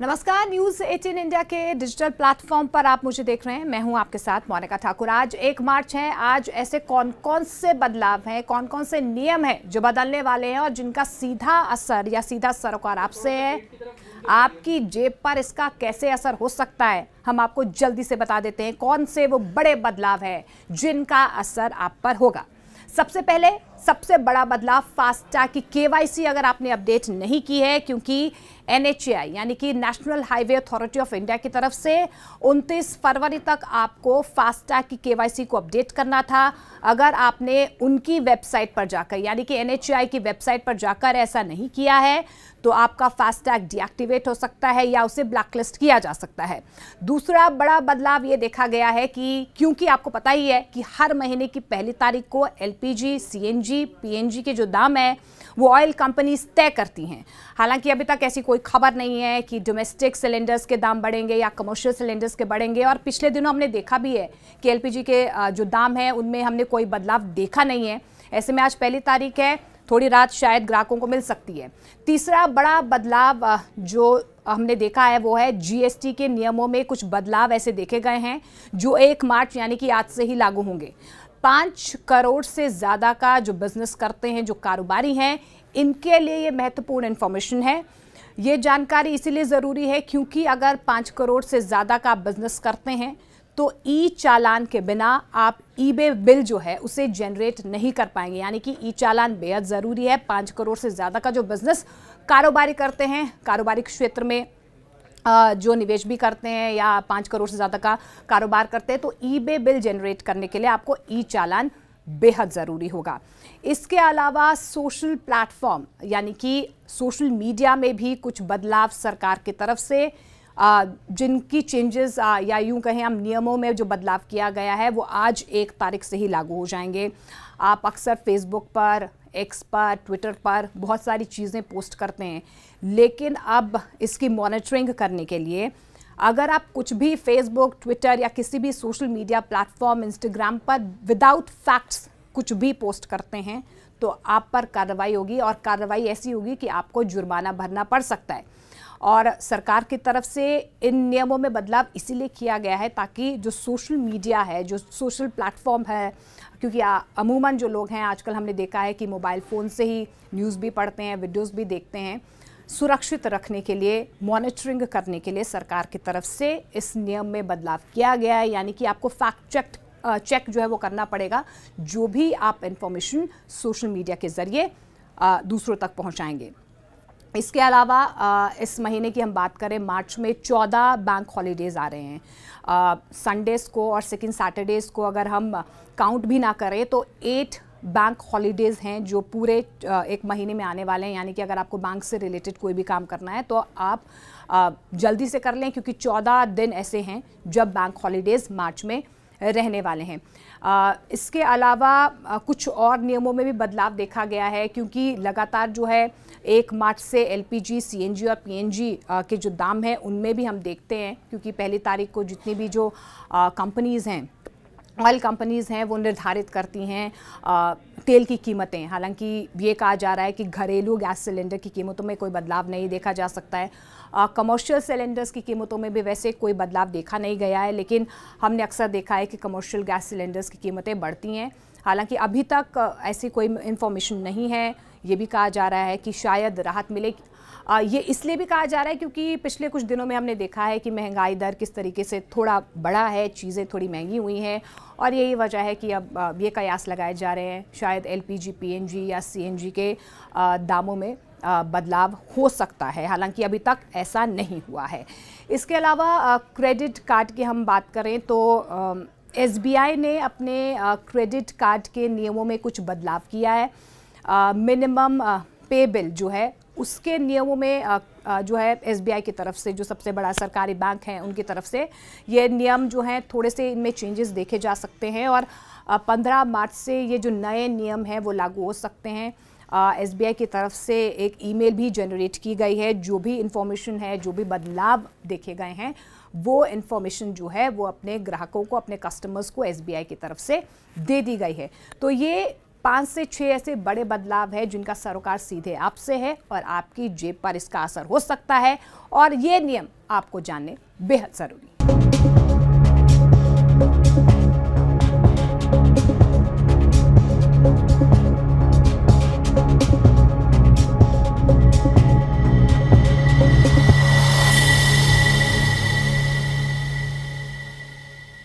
नमस्कार news 18 India के digital platform पर आप मुझे देख रहे हैं मैं हूं आपके साथ मोनिका ठाकुर आज एक मार्च है आज ऐसे कौन कौन से बदलाव हैं कौन कौन से नियम हैं जो बदलने वाले हैं और जिनका सीधा असर या सीधा सरोकार आपसे है आपकी जेब पर इसका कैसे असर हो सकता है हम आपको जल्दी से बता देते हैं कौन से वो बड़े बदलाव हैं जिनका असर आप पर होगा सबसे पहले सबसे बड़ा बदलाव फास्टैग की केवाईसी अगर आपने अपडेट नहीं की है क्योंकि एन यानी कि National Highway Authority of India की तरफ से 29 फरवरी तक आपको फास्टैग की केवाईसी को अपडेट करना था अगर आपने उनकी वेबसाइट पर जाकर यानी कि एन की वेबसाइट पर जाकर ऐसा नहीं किया है तो आपका फास्टैग डीएक्टिवेट हो सकता है या उसे ब्लैकलिस्ट किया जा सकता है दूसरा बड़ा बदलाव ये देखा गया है कि क्योंकि आपको पता ही है कि हर महीने की पहली तारीख को L P G LPG PNG के जो दाम है वो ऑयल कंपनीज तय करती हैं हालांकि अभी तक ऐसी कोई खबर नहीं है कि डोमेस्टिक सिलेंडर्स के दाम बढ़ेंगे या कमर्शियल सिलेंडर्स के बढ़ेंगे और पिछले दिनों हमने देखा भी है कि एलपीजी के जो दाम है उनमें हमने कोई बदलाव देखा नहीं है ऐसे में आज पहली तारीख है थोड़ी रात शायद ग्राहकों को मिल सकती है तीसरा बड़ा बदलाव जो हमने देखा है वो है जीएसटी के नियमों में कुछ बदलाव ऐसे देखे गए हैं जो एक मार्च यानी कि आज से ही लागू होंगे पाँच करोड़ से ज़्यादा का जो बिज़नेस करते हैं जो कारोबारी हैं इनके लिए ये महत्वपूर्ण इन्फॉर्मेशन है ये जानकारी इसीलिए ज़रूरी है क्योंकि अगर पाँच करोड़ से ज़्यादा का बिज़नेस करते हैं तो ई चालान के बिना आप ई बे बिल जो है उसे जनरेट नहीं कर पाएंगे यानी कि ई चालान बेहद ज़रूरी है पाँच करोड़ से ज़्यादा का जो बिज़नेस कारोबारी करते हैं कारोबारी क्षेत्र में जो निवेश भी करते हैं या पाँच करोड़ से ज़्यादा का कारोबार करते हैं तो ई बिल जनरेट करने के लिए आपको ई चालान बेहद ज़रूरी होगा इसके अलावा सोशल प्लेटफॉर्म यानी कि सोशल मीडिया में भी कुछ बदलाव सरकार की तरफ से जिनकी चेंजेस या यूं कहें हम नियमों में जो बदलाव किया गया है वो आज एक तारीख से ही लागू हो जाएंगे आप अक्सर फेसबुक पर एक्स पर ट्विटर पर बहुत सारी चीज़ें पोस्ट करते हैं लेकिन अब इसकी मॉनिटरिंग करने के लिए अगर आप कुछ भी फेसबुक ट्विटर या किसी भी सोशल मीडिया प्लेटफॉर्म इंस्टाग्राम पर विदाउट फैक्ट्स कुछ भी पोस्ट करते हैं तो आप पर कार्रवाई होगी और कार्रवाई ऐसी होगी कि आपको जुर्माना भरना पड़ सकता है और सरकार की तरफ से इन नियमों में बदलाव इसीलिए किया गया है ताकि जो सोशल मीडिया है जो सोशल प्लेटफॉर्म है क्योंकि अमूमन जो लोग हैं आजकल हमने देखा है कि मोबाइल फ़ोन से ही न्यूज़ भी पढ़ते हैं वीडियोज़ भी देखते हैं सुरक्षित रखने के लिए मॉनिटरिंग करने के लिए सरकार की तरफ से इस नियम में बदलाव किया गया है यानी कि आपको फैक्ट चेक चेक जो है वो करना पड़ेगा जो भी आप इन्फॉर्मेशन सोशल मीडिया के ज़रिए दूसरों तक पहुँचाएँगे इसके अलावा इस महीने की हम बात करें मार्च में चौदह बैंक हॉलीडेज़ आ रहे हैं संडेज़ को और सेकेंड सैटरडेज़ को अगर हम काउंट भी ना करें तो एट बैंक हॉलीडेज़ हैं जो पूरे एक महीने में आने वाले हैं यानी कि अगर आपको बैंक से रिलेटेड कोई भी काम करना है तो आप जल्दी से कर लें क्योंकि चौदह दिन ऐसे हैं जब बैंक हॉलीडेज़ मार्च में रहने वाले हैं इसके अलावा कुछ और नियमों में भी बदलाव देखा गया है क्योंकि लगातार जो है एक मार्च से एलपीजी, सीएनजी और पीएनजी के जो दाम हैं उनमें भी हम देखते हैं क्योंकि पहली तारीख को जितनी भी जो कंपनीज़ हैं ऑयल कंपनीज़ हैं वो निर्धारित करती हैं तेल की कीमतें हालांकि ये कहा जा रहा है कि घरेलू गैस सिलेंडर की कीमतों में कोई बदलाव नहीं देखा जा सकता है कमर्शियल सिलेंडर्स की कीमतों में भी वैसे कोई बदलाव देखा नहीं गया है लेकिन हमने अक्सर देखा है कि कमर्शियल गैस सिलेंडर्स की कीमतें बढ़ती हैं हालांकि अभी तक ऐसी कोई इन्फॉर्मेशन नहीं है ये भी कहा जा रहा है कि शायद राहत मिले ये इसलिए भी कहा जा रहा है क्योंकि पिछले कुछ दिनों में हमने देखा है कि महंगाई दर किस तरीके से थोड़ा बढ़ा है चीज़ें थोड़ी महंगी हुई हैं और यही वजह है कि अब ये कयास लगाए जा रहे हैं शायद एल पी या सी के दामों में बदलाव हो सकता है हालांकि अभी तक ऐसा नहीं हुआ है इसके अलावा क्रेडिट कार्ड की हम बात करें तो एस ने अपने क्रेडिट कार्ड के नियमों में कुछ बदलाव किया है मिनिमम पे बिल जो है उसके नियमों में जो है एसबीआई की तरफ से जो सबसे बड़ा सरकारी बैंक है उनकी तरफ से ये नियम जो हैं थोड़े से इनमें चेंजेस देखे जा सकते हैं और पंद्रह मार्च से ये जो नए नियम हैं वो लागू हो सकते हैं एस बी आई की तरफ से एक ईमेल भी जनरेट की गई है जो भी इन्फॉर्मेशन है जो भी बदलाव देखे गए हैं वो इन्फॉर्मेशन जो है वो अपने ग्राहकों को अपने कस्टमर्स को एस बी आई की तरफ से दे दी गई है तो ये पाँच से छः ऐसे बड़े बदलाव है जिनका सरोकार सीधे आपसे है और आपकी जेब पर इसका असर हो सकता है और ये नियम आपको जानने बेहद ज़रूरी